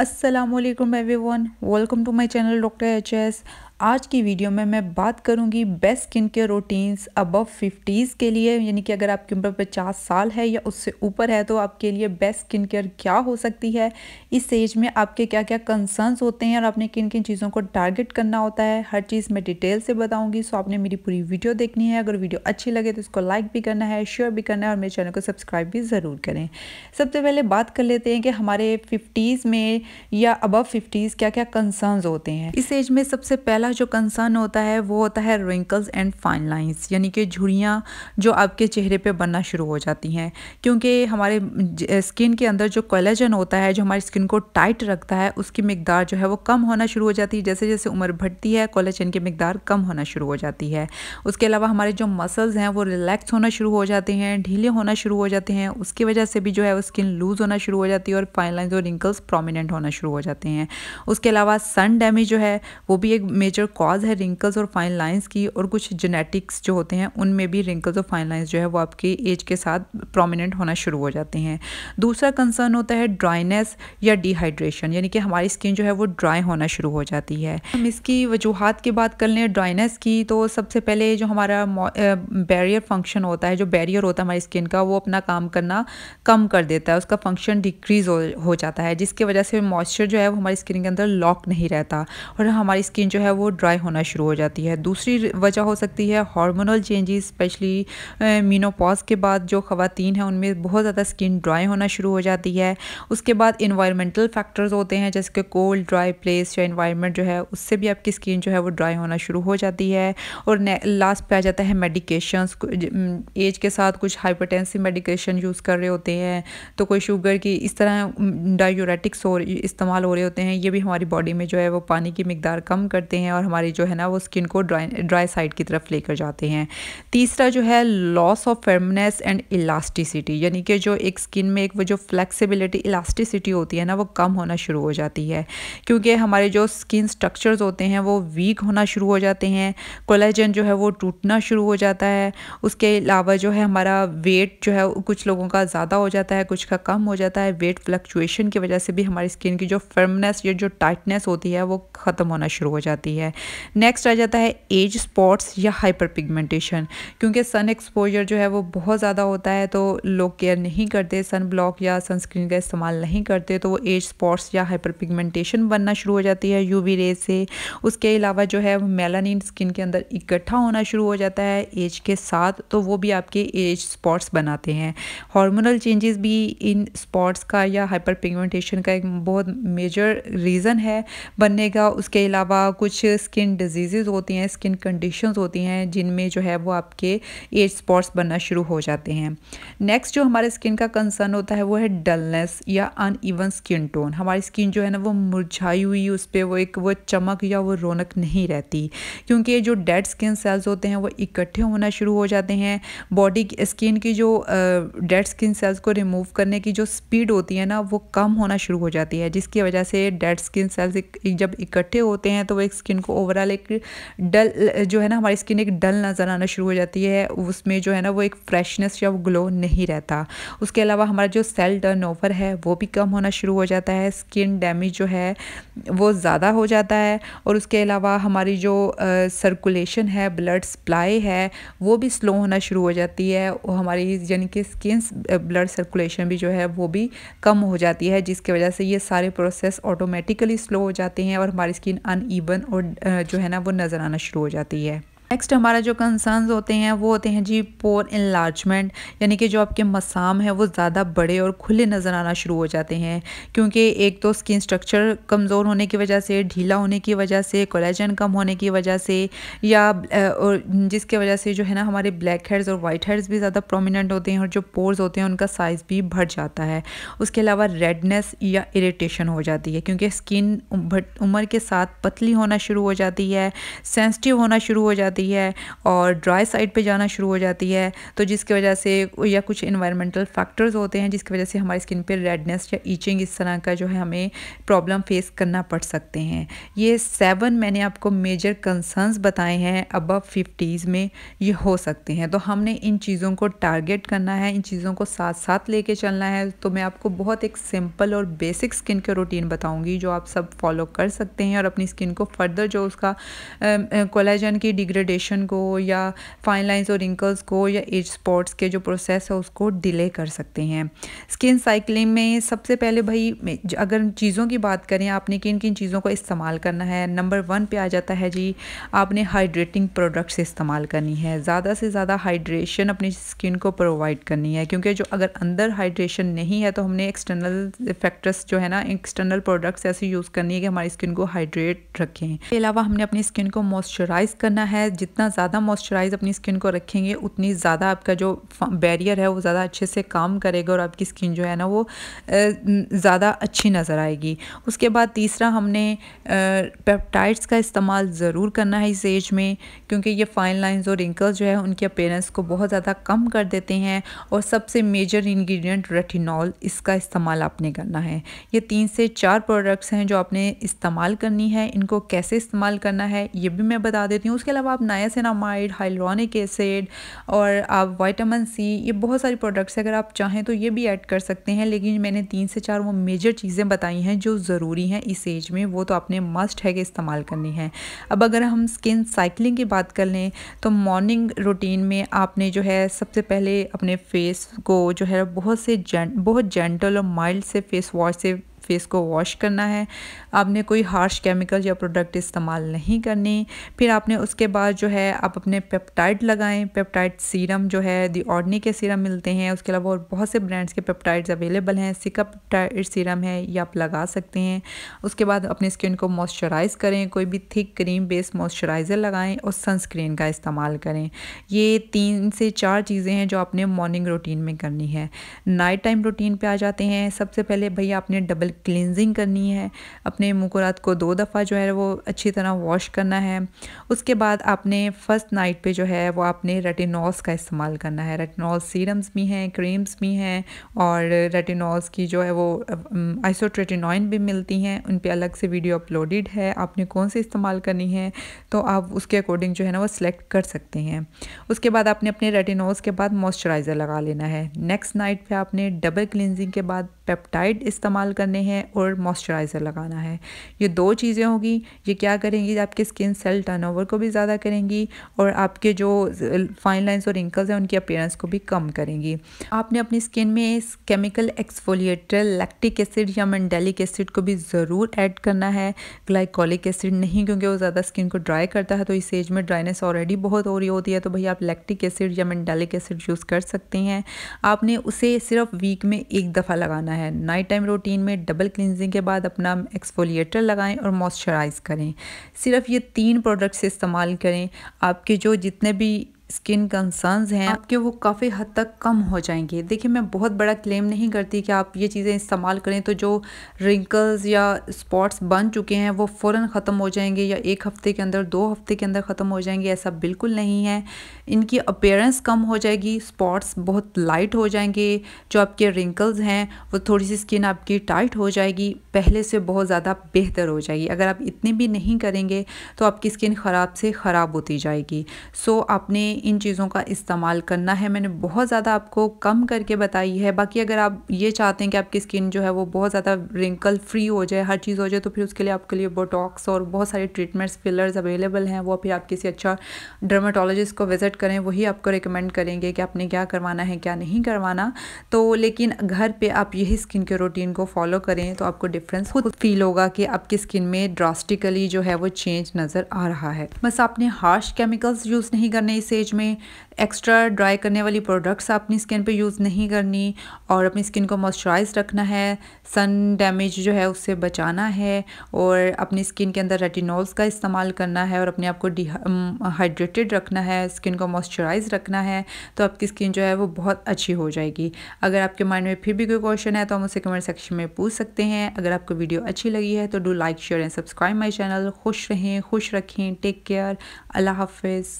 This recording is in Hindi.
Assalamualaikum alaikum everyone welcome to my channel Dr. HS आज की वीडियो में मैं बात करूंगी best skin care routines above fifties के लिए यानी कि अगर आपकी उम्र पचास साल है या उससे ऊपर है तो आपके लिए बेस्ट स्किन केयर क्या हो सकती है इस एज में आपके क्या क्या कंसर्न्स होते हैं और आपने किन किन चीज़ों को टारगेट करना होता है हर चीज़ मैं डिटेल से बताऊँगी सो आपने मेरी पूरी वीडियो देखनी है अगर वीडियो अच्छी लगे तो इसको लाइक भी करना है शेयर भी करना है और मेरे चैनल को सब्सक्राइब भी ज़रूर करें सबसे पहले बात कर लेते हैं कि हमारे फिफ्टीज़ में या अबव फिफ्टीज़ क्या क्या कंसर्नस होते हैं इस एज में सबसे पहला पहला जो कंसर्न होता है वो होता है रिंकल्स एंड फाइन लाइंस यानी कि झुरियाँ जो आपके चेहरे पे बनना शुरू हो जाती हैं क्योंकि हमारे स्किन के अंदर जो कोलेजन होता है जो हमारी स्किन को टाइट रखता है उसकी मकदार जो है वो कम होना शुरू हो जाती है जैसे जैसे उम्र बढ़ती है कोलेजन की मकदार कम होना शुरू हो जाती है उसके अलावा हमारे जो मसल्स हैं वो रिलैक्स होना शुरू हो जाते हैं ढीले होना शुरू हो जाते हैं उसकी वजह से भी जो है वो स्किन लूज़ होना शुरू हो जाती है और फाइन लाइन्स और रिंकल्स प्रोमिनेंट होना शुरू हो जाते हैं उसके अलावा सन डैमेज जो है वो भी एक मेजर मेजर कॉज है रिंकल्स और फाइन लाइंस की और कुछ जेनेटिक्स जो होते हैं उनमें भी रिंकल्स और फाइन लाइंस जो है वो आपकी एज के साथ प्रोमिनेंट होना शुरू हो जाते हैं दूसरा कंसर्न होता है ड्राइनेस या डिहाइड्रेशन यानी कि हमारी स्किन जो है वो ड्राई होना शुरू हो जाती है हम इसकी वजूहत की बात कर लें ड्राइनेस की तो सबसे पहले जो हमारा बैरियर फंक्शन होता है जो बैरियर होता है हमारी स्किन का वो अपना काम करना कम कर देता है उसका फंक्शन डिक्रीज हो, हो जाता है जिसकी वजह से मॉइस्चर जो है वो हमारी स्किन के अंदर लॉक नहीं रहता और हमारी स्किन जो है वो ड्राई होना शुरू हो जाती है दूसरी वजह हो सकती है हार्मोनल चेंजेस स्पेशली मीनोपॉज के बाद जो खातन हैं उनमें बहुत ज़्यादा स्किन ड्राई होना शुरू हो जाती है उसके बाद इन्वायरमेंटल फैक्टर्स होते हैं जैसे कि कोल्ड ड्राई प्लेस या इन्वायरमेंट जो है उससे भी आपकी स्किन जो है वो ड्राई होना शुरू हो जाती है और लास्ट पे आ जाता है मेडिकेशंस एज के साथ कुछ हाइपरटेंसिव मेडिकेशन यूज़ कर रहे होते हैं तो कोई शुगर की इस तरह डायोरेटिक्स हो इस्तेमाल हो रहे होते हैं ये भी हमारी बॉडी में जो है वो पानी की मकदार कम करते हैं हैं और हमारी जो है ना वो स्किन को ड्राई ड्राई साइड की तरफ लेकर जाते हैं तीसरा जो है loss of firmness and elasticity यानी कि जो एक स्किन में एक वो जो फ्लेक्सिबिलिटी इलास्टिसिटी होती है ना वो कम होना शुरू हो जाती है क्योंकि हमारे जो स्किन स्ट्रक्चर्स होते हैं वो वीक होना शुरू हो जाते हैं कोलेजन जो है वो टूटना शुरू हो जाता है उसके अलावा जो है हमारा वेट जो है कुछ लोगों का ज़्यादा हो जाता है कुछ का कम हो जाता है वेट फ्लक्चुएशन की वजह से भी हमारी स्किन की जो फर्मनेस या जो टाइटनेस होती है वो ख़त्म होना शुरू हो जाती है है नेक्स्ट आ जाता है एज स्पॉट्स या हाइपर पिगमेंटेशन क्योंकि सन एक्सपोजर जो है वो बहुत ज़्यादा होता है तो लोग केयर नहीं करते सन ब्लॉक या सनस्क्रीन का इस्तेमाल नहीं करते तो वो एज स्पॉट्स या हाइपर पिगमेंटेशन बनना शुरू हो जाती है वी रे से उसके अलावा जो है मेलानिन स्किन के अंदर इकट्ठा होना शुरू हो जाता है एज के साथ तो वो भी आपके एज स्पॉट्स बनाते हैं हार्मोनल चेंजेस भी इन स्पॉट्स का या हाइपर पिगमेंटेशन का एक बहुत मेजर रीज़न है बनने का उसके अलावा कुछ स्किन डिजीज़ होती हैं स्किन कंडीशंस होती हैं जिनमें जो है वो आपके एज स्पॉट्स बनना शुरू हो जाते हैं नेक्स्ट जो हमारे स्किन का कंसर्न होता है वो है डलनेस या अन ईवन स्किन टोन हमारी स्किन जो है ना वो मुरझाई हुई उस पर वो एक वो चमक या वो रौनक नहीं रहती क्योंकि जो डेड स्किन सेल्स होते हैं वो इकट्ठे होना शुरू हो जाते हैं बॉडी स्किन की जो डेड स्किन सेल्स को रिमूव करने की जो स्पीड होती है ना वो कम होना शुरू हो जाती है जिसकी वजह से डेड स्किन सेल्स जब इकट्ठे होते हैं तो वो एक स्किन को ओवरऑल एक डल जो है ना हमारी स्किन एक डल नज़र आना शुरू हो जाती है उसमें जो है ना वो एक फ्रेशनेस या ग्लो नहीं रहता उसके अलावा हमारा जो सेल टर्न ओवर है वो भी कम होना शुरू हो जाता है स्किन डैमेज जो है वो ज़्यादा हो जाता है और उसके अलावा हमारी जो सर्कुलेशन है ब्लड सप्लाई है वो भी स्लो होना शुरू हो जाती है और हमारी यानी कि स्किन ब्लड सर्कुलेशन भी जो है वो भी कम हो जाती है जिसकी वजह से ये सारे प्रोसेस ऑटोमेटिकली स्लो हो जाते हैं और हमारी स्किन अनईवन और जो है ना वो नज़र आना शुरू हो जाती है नेक्स्ट हमारा जो कंसर्न होते हैं वो होते हैं जी पोर इन्लार्जमेंट यानी कि जो आपके मसाम हैं वो ज़्यादा बड़े और खुले नज़र आना शुरू हो जाते हैं क्योंकि एक तो स्किन स्ट्रक्चर कमज़ोर होने की वजह से ढीला होने की वजह से कोलेजन कम होने की वजह से या और जिसके वजह से जो है ना हमारे ब्लैक हेड्स और वाइट हेड्स भी ज़्यादा प्रोमिनेंट होते हैं और जो पोर्स होते हैं उनका साइज़ भी बढ़ जाता है उसके अलावा रेडनेस या इरीटेशन हो जाती है क्योंकि स्किन उम्र के साथ पतली होना शुरू हो जाती है सेंसिटिव होना शुरू हो जाती है जाती है और ड्राई साइड पे जाना शुरू हो जाती है तो जिसकी वजह से या कुछ इन्वायरमेंटल फैक्टर्स होते हैं जिसकी वजह से हमारी स्किन पे रेडनेस या ईचिंग इस तरह का जो है हमें प्रॉब्लम फेस करना पड़ सकते हैं ये सेवन मैंने आपको मेजर कंसर्नस बताए हैं अबव फिफ्टीज़ में ये हो सकते हैं तो हमने इन चीज़ों को टारगेट करना है इन चीज़ों को साथ साथ लेके चलना है तो मैं आपको बहुत एक सिंपल और बेसिक स्किन के रूटीन बताऊंगी जो आप सब फॉलो कर सकते हैं और अपनी स्किन को फर्दर जो उसका कोलेजन की डिग्रेड डिग्रेडेशन को या फाइन लाइन्स और रिंकल्स को या एज स्पॉट्स के जो प्रोसेस है उसको डिले कर सकते हैं स्किन साइकिलिंग में सबसे पहले भाई अगर चीज़ों की बात करें आपने किन किन चीज़ों को इस्तेमाल करना है नंबर वन पे आ जाता है जी आपने हाइड्रेटिंग प्रोडक्ट्स इस्तेमाल करनी है ज़्यादा से ज़्यादा हाइड्रेशन अपनी स्किन को प्रोवाइड करनी है क्योंकि जो अगर अंदर हाइड्रेशन नहीं है तो हमने एक्सटर्नल फैक्टर्स जो है ना एक्सटर्नल प्रोडक्ट्स ऐसे यूज़ करनी है कि हमारी स्किन को हाइड्रेट रखें इसके अलावा हमने अपनी स्किन को मॉइस्चराइज करना है जितना ज़्यादा मॉइस्चराइज अपनी स्किन को रखेंगे उतनी ज़्यादा आपका जो बैरियर है वो ज़्यादा अच्छे से काम करेगा और आपकी स्किन जो है ना वो ज़्यादा अच्छी नज़र आएगी उसके बाद तीसरा हमने पेप्टाइड्स का इस्तेमाल ज़रूर करना है इस एज में क्योंकि ये फाइन लाइन्स और रिंकल्स जो है उनके अपेयरेंस को बहुत ज़्यादा कम कर देते हैं और सबसे मेजर इन्ग्रीडियंट रेटिनॉल इसका इस्तेमाल आपने करना है ये तीन से चार प्रोडक्ट्स हैं जो आपने इस्तेमाल करनी है इनको कैसे इस्तेमाल करना है ये भी मैं बता देती हूँ उसके अलावा आप नायासिनामाइड हाइलोनिक एसिड और आप वाइटामिन सी ये बहुत सारी प्रोडक्ट्स अगर आप चाहें तो ये भी ऐड कर सकते हैं लेकिन मैंने तीन से चार वो मेजर चीज़ें बताई हैं जो ज़रूरी हैं इस एज में वो तो आपने मस्ट है कि इस्तेमाल करनी है अब अगर हम स्किन साइकिलिंग की बात कर लें तो मॉर्निंग रूटीन में आपने जो है सबसे पहले अपने फेस को जो है बहुत से जें बहुत जेंटल और माइल्ड से फेस वॉश से फेस को वॉश करना है आपने कोई हार्श केमिकल या प्रोडक्ट इस्तेमाल नहीं करनी फिर आपने उसके बाद जो है आप अपने पेप्टाइड लगाएं पेप्टाइड सीरम जो है दी ऑर्डनी के सीरम मिलते हैं उसके अलावा और बहुत से ब्रांड्स के पेप्टाइड्स अवेलेबल हैं सिका पेप्टाइड सीरम है ये आप लगा सकते हैं उसके बाद अपनी स्किन को मॉइस्चराइज़ करें कोई भी थिक क्रीम बेस्ड मॉइस्चराइज़र लगाएं और सनस्क्रीन का इस्तेमाल करें ये तीन से चार चीज़ें हैं जो आपने मॉर्निंग रूटीन में करनी है नाइट टाइम रूटीन पर आ जाते हैं सबसे पहले भैया आपने डबल क्लिनजिंग करनी है अपने मुंह को रात को दो दफ़ा जो है वो अच्छी तरह वॉश करना है उसके बाद आपने फर्स्ट नाइट पे जो है वो आपने रेटिनॉल्स का इस्तेमाल करना है रेटिनॉल सीरम्स भी हैं क्रीम्स भी हैं और रेटिनॉल्स की जो है वो आइसोट्रेटिनॉइन भी मिलती हैं उन पर अलग से वीडियो अपलोडेड है आपने कौन सी इस्तेमाल करनी है तो आप उसके अकॉर्डिंग जो है ना वो सिलेक्ट कर सकते हैं उसके बाद आपने अपने रेटिनॉल्स के बाद मॉइस्चराइज़र लगा लेना है नेक्स्ट नाइट पे आपने डबल क्लिनजिंग के बाद पेप्टाइड इस्तेमाल करने हैं और मॉइस्चराइज़र लगाना है ये दो चीज़ें होगी ये क्या करेंगी आपके स्किन सेल टर्नओवर को भी ज़्यादा करेंगी और आपके जो फाइन लाइन्स और रिंकल्स हैं उनकी अपेयरेंस को भी कम करेंगी आपने अपनी स्किन में इस केमिकल एक्सफोलिएटर लैक्टिक एसिड या मंडेलिक एसिड को भी ज़रूर ऐड करना है ग्लाइकोलिक एसिड नहीं क्योंकि वो ज़्यादा स्किन को ड्राई करता है तो इस एज में ड्राइनेस ऑलरेडी बहुत हो रही होती है तो भैया आप लैक्टिक एसिड या मंडेलिक एसिड यूज़ कर सकते हैं आपने उसे सिर्फ वीक में एक दफ़ा लगाना है है नाइट टाइम रूटीन में डबल क्लिनजिंग के बाद अपना एक्सफोलिएटर लगाएं और मॉइस्चराइज़ करें सिर्फ ये तीन प्रोडक्ट्स इस्तेमाल करें आपके जो जितने भी स्किन कंसर्न्स हैं हाँ। आपके वो काफ़ी हद तक कम हो जाएंगे देखिए मैं बहुत बड़ा क्लेम नहीं करती कि आप ये चीज़ें इस्तेमाल करें तो जो रिंकल्स या स्पॉट्स बन चुके हैं वो फ़ौर ख़त्म हो जाएंगे या एक हफ़्ते के अंदर दो हफ़्ते के अंदर ख़त्म हो जाएंगे ऐसा बिल्कुल नहीं है इनकी अपेयरेंस कम हो जाएगी स्पॉट्स बहुत लाइट हो जाएंगे जो आपके रिंकल्स हैं वो थोड़ी सी स्किन आपकी टाइट हो जाएगी पहले से बहुत ज़्यादा बेहतर हो जाएगी अगर आप इतने भी नहीं करेंगे तो आपकी स्किन ख़राब से ख़राब होती जाएगी सो आपने इन चीज़ों का इस्तेमाल करना है मैंने बहुत ज़्यादा आपको कम करके बताई है बाकी अगर आप ये चाहते हैं कि आपकी स्किन जो है वो बहुत ज़्यादा रिंकल फ्री हो जाए हर चीज़ हो जाए तो फिर उसके लिए आपके लिए बोटॉक्स और बहुत सारे ट्रीटमेंट्स फिलर्स अवेलेबल हैं वो फिर आप किसी अच्छा डर्माटोलॉजिस्ट को विज़िट करें वही आपको रिकमेंड करेंगे कि आपने क्या करवाना है क्या नहीं करवाना तो लेकिन घर पर आप यही स्किन के रूटीन को फॉलो करें तो आपको डिफरेंस खुद फील होगा कि आपकी स्किन में ड्रास्टिकली जो है वो चेंज नज़र आ रहा है बस आपने हार्श केमिकल्स यूज़ नहीं करने इस एज स्टेज में एक्स्ट्रा ड्राई करने वाली प्रोडक्ट्स अपनी स्किन पे यूज़ नहीं करनी और अपनी स्किन को मॉइस्चराइज रखना है सन डैमेज जो है उससे बचाना है और अपनी स्किन के अंदर रेटिनॉल्स का इस्तेमाल करना है और अपने आप को हाइड्रेटेड रखना है स्किन को मॉइस्चराइज रखना है तो आपकी स्किन जो है वो बहुत अच्छी हो जाएगी अगर आपके माइंड में फिर भी कोई क्वेश्चन है तो हम उसे कमेंट सेक्शन में पूछ सकते हैं अगर आपको वीडियो अच्छी लगी है तो do like share and subscribe my channel खुश रहें खुश रखें टेक केयर अल्लाह हाफिज़